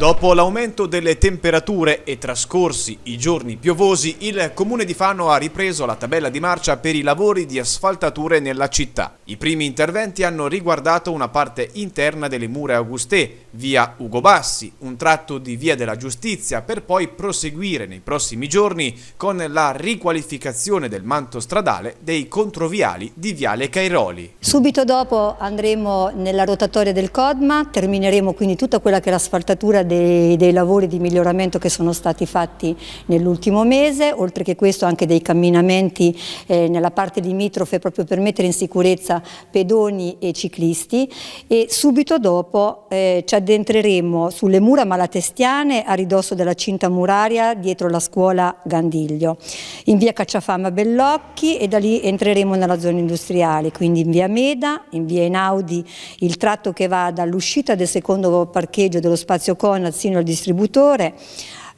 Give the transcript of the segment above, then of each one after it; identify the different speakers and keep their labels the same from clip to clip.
Speaker 1: Dopo l'aumento delle temperature e trascorsi i giorni piovosi, il comune di Fano ha ripreso la tabella di marcia per i lavori di asfaltature nella città. I primi interventi hanno riguardato una parte interna delle mura Augustè, via Ugo Bassi, un tratto di via della Giustizia, per poi proseguire nei prossimi giorni con la riqualificazione del manto stradale dei controviali di Viale Cairoli.
Speaker 2: Subito dopo andremo nella rotatoria del Codma, termineremo quindi tutta quella che è l'asfaltatura dei, dei lavori di miglioramento che sono stati fatti nell'ultimo mese, oltre che questo anche dei camminamenti eh, nella parte limitrofe proprio per mettere in sicurezza pedoni e ciclisti e subito dopo eh, ci addentreremo sulle mura malatestiane a ridosso della cinta muraria dietro la scuola Gandiglio, in via Cacciafama Bellocchi e da lì entreremo nella zona industriale, quindi in via Meda, in via Einaudi, il tratto che va dall'uscita del secondo parcheggio dello spazio Con donut al distributore,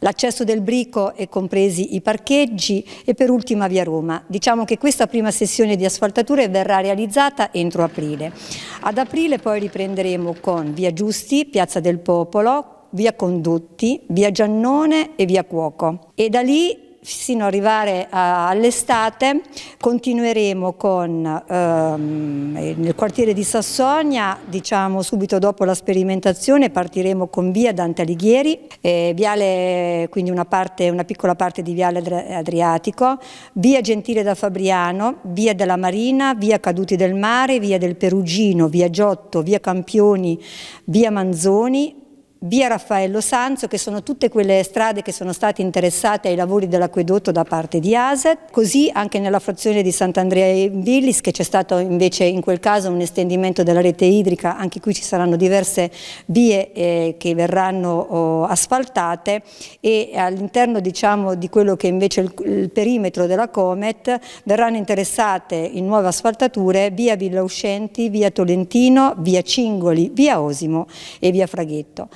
Speaker 2: l'accesso del Brico e compresi i parcheggi e per ultima via Roma. Diciamo che questa prima sessione di asfaltature verrà realizzata entro aprile. Ad aprile poi riprenderemo con via Giusti, piazza del Popolo, via Condotti, via Giannone e via Cuoco. E da lì fino ad arrivare all'estate continueremo con, ehm, nel quartiere di Sassonia, diciamo subito dopo la sperimentazione partiremo con via Dante Alighieri, eh, viale, quindi una, parte, una, piccola parte di viale Adriatico, via Gentile da Fabriano, via della Marina, via Caduti del Mare, via del Perugino, via Giotto, via Campioni, via Manzoni, via Raffaello Sanzo, che sono tutte quelle strade che sono state interessate ai lavori dell'acquedotto da parte di ASET, così anche nella frazione di Sant'Andrea in Villis, che c'è stato invece in quel caso un estendimento della rete idrica, anche qui ci saranno diverse vie eh, che verranno oh, asfaltate e all'interno diciamo, di quello che invece è il, il perimetro della Comet verranno interessate in nuove asfaltature via Villa Uscenti, via Tolentino, via Cingoli, via Osimo e via Fraghetto.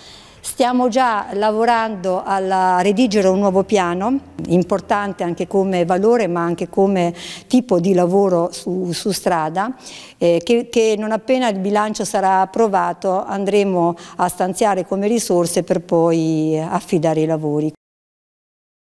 Speaker 2: Stiamo già lavorando a redigere un nuovo piano, importante anche come valore ma anche come tipo di lavoro su, su strada, eh, che, che, non appena il bilancio sarà approvato andremo a stanziare come risorse per poi eh, affidare i lavori.